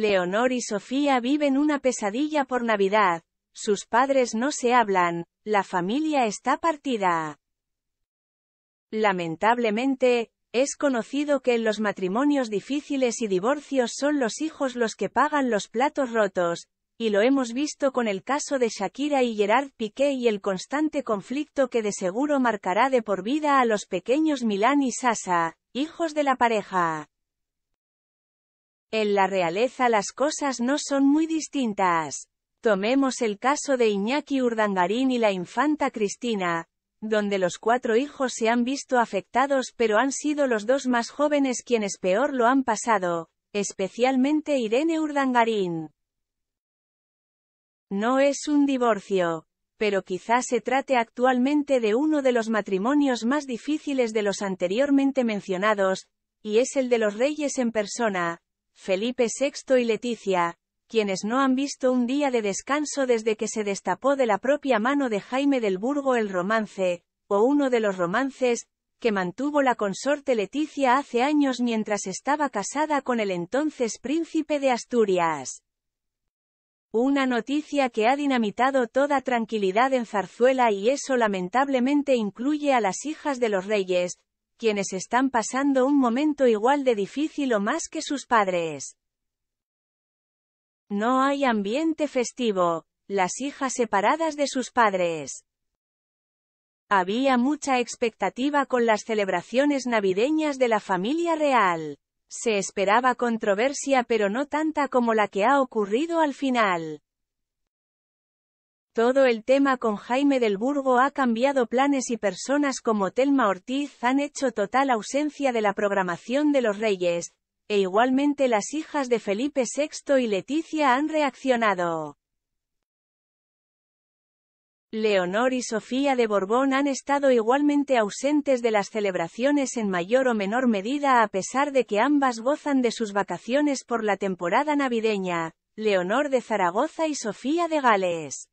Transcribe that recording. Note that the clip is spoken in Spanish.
Leonor y Sofía viven una pesadilla por Navidad. Sus padres no se hablan, la familia está partida. Lamentablemente, es conocido que en los matrimonios difíciles y divorcios son los hijos los que pagan los platos rotos, y lo hemos visto con el caso de Shakira y Gerard Piqué y el constante conflicto que de seguro marcará de por vida a los pequeños Milán y Sasa, hijos de la pareja. En la realeza las cosas no son muy distintas. Tomemos el caso de Iñaki Urdangarín y la infanta Cristina, donde los cuatro hijos se han visto afectados pero han sido los dos más jóvenes quienes peor lo han pasado, especialmente Irene Urdangarín. No es un divorcio, pero quizás se trate actualmente de uno de los matrimonios más difíciles de los anteriormente mencionados, y es el de los reyes en persona, Felipe VI y Leticia, quienes no han visto un día de descanso desde que se destapó de la propia mano de Jaime del Burgo el romance, o uno de los romances, que mantuvo la consorte Leticia hace años mientras estaba casada con el entonces príncipe de Asturias. Una noticia que ha dinamitado toda tranquilidad en Zarzuela y eso lamentablemente incluye a las hijas de los reyes, quienes están pasando un momento igual de difícil o más que sus padres. No hay ambiente festivo, las hijas separadas de sus padres. Había mucha expectativa con las celebraciones navideñas de la familia real. Se esperaba controversia pero no tanta como la que ha ocurrido al final. Todo el tema con Jaime del Burgo ha cambiado planes y personas como Telma Ortiz han hecho total ausencia de la programación de los Reyes, e igualmente las hijas de Felipe VI y Leticia han reaccionado. Leonor y Sofía de Borbón han estado igualmente ausentes de las celebraciones en mayor o menor medida a pesar de que ambas gozan de sus vacaciones por la temporada navideña, Leonor de Zaragoza y Sofía de Gales.